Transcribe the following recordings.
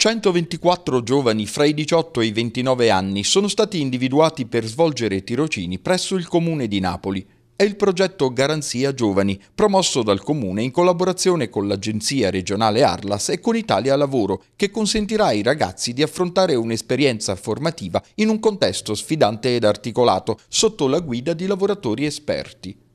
124 giovani fra i 18 e i 29 anni sono stati individuati per svolgere tirocini presso il Comune di Napoli. È il progetto Garanzia Giovani, promosso dal Comune in collaborazione con l'Agenzia regionale Arlas e con Italia Lavoro, che consentirà ai ragazzi di affrontare un'esperienza formativa in un contesto sfidante ed articolato, sotto la guida di lavoratori esperti.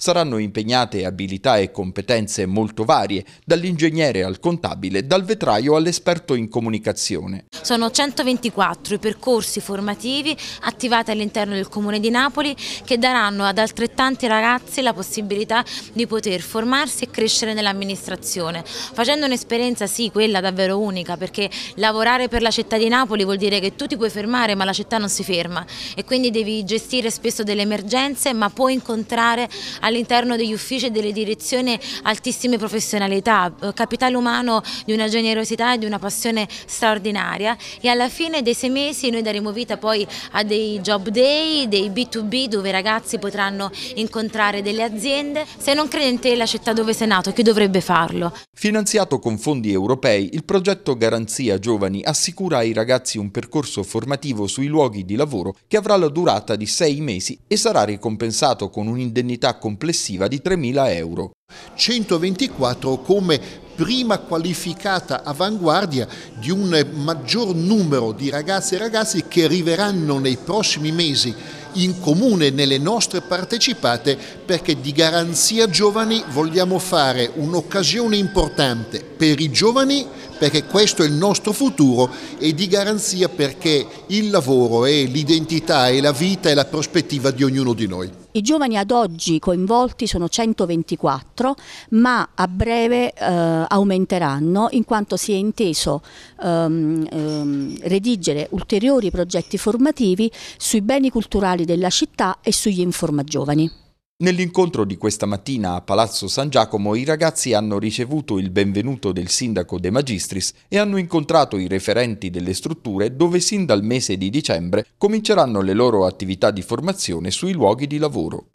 Saranno impegnate abilità e competenze molto varie, dall'ingegnere al contabile, dal vetraio all'esperto in comunicazione. Sono 124 i percorsi formativi attivati all'interno del Comune di Napoli che daranno ad altrettanti ragazzi la possibilità di poter formarsi e crescere nell'amministrazione, facendo un'esperienza sì, quella davvero unica, perché lavorare per la città di Napoli vuol dire che tu ti puoi fermare ma la città non si ferma e quindi devi gestire spesso delle emergenze ma puoi incontrare all'interno degli uffici e delle direzioni altissime professionalità, eh, capitale umano di una generosità e di una passione straordinaria e alla fine dei sei mesi noi daremo vita poi a dei job day, dei B2B dove i ragazzi potranno incontrare delle aziende. Se non crede in te la città dove sei nato, chi dovrebbe farlo? Finanziato con fondi europei, il progetto Garanzia Giovani assicura ai ragazzi un percorso formativo sui luoghi di lavoro che avrà la durata di sei mesi e sarà ricompensato con un'indennità completa complessiva di 3.000 euro. 124 come prima qualificata avanguardia di un maggior numero di ragazze e ragazzi che arriveranno nei prossimi mesi in comune nelle nostre partecipate perché di garanzia giovani vogliamo fare un'occasione importante per i giovani perché questo è il nostro futuro e di garanzia perché il lavoro è l'identità e la vita e la prospettiva di ognuno di noi. I giovani ad oggi coinvolti sono 124, ma a breve eh, aumenteranno in quanto si è inteso ehm, ehm, redigere ulteriori progetti formativi sui beni culturali della città e sugli informagiovani. Nell'incontro di questa mattina a Palazzo San Giacomo i ragazzi hanno ricevuto il benvenuto del sindaco De Magistris e hanno incontrato i referenti delle strutture dove sin dal mese di dicembre cominceranno le loro attività di formazione sui luoghi di lavoro.